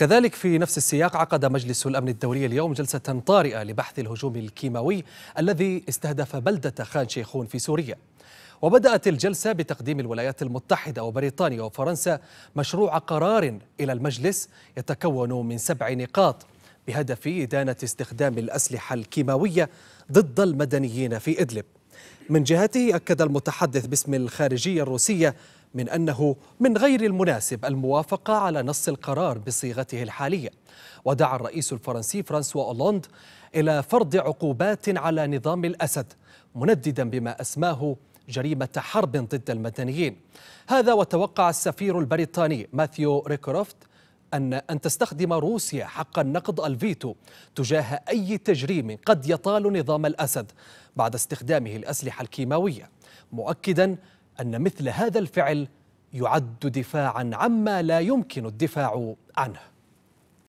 كذلك في نفس السياق عقد مجلس الأمن الدولي اليوم جلسة طارئة لبحث الهجوم الكيماوي الذي استهدف بلدة خان شيخون في سوريا وبدأت الجلسة بتقديم الولايات المتحدة وبريطانيا وفرنسا مشروع قرار إلى المجلس يتكون من سبع نقاط بهدف إدانة استخدام الأسلحة الكيماوية ضد المدنيين في إدلب من جهته أكد المتحدث باسم الخارجية الروسية من أنه من غير المناسب الموافقة على نص القرار بصيغته الحالية ودعا الرئيس الفرنسي فرانسوا أولاند إلى فرض عقوبات على نظام الأسد منددا بما أسماه جريمة حرب ضد المدنيين هذا وتوقع السفير البريطاني ماثيو ريكروفت أن أن تستخدم روسيا حق النقد الفيتو تجاه أي تجريم قد يطال نظام الأسد بعد استخدامه الأسلحة الكيماوية مؤكدا أن مثل هذا الفعل يعد دفاعا عما لا يمكن الدفاع عنه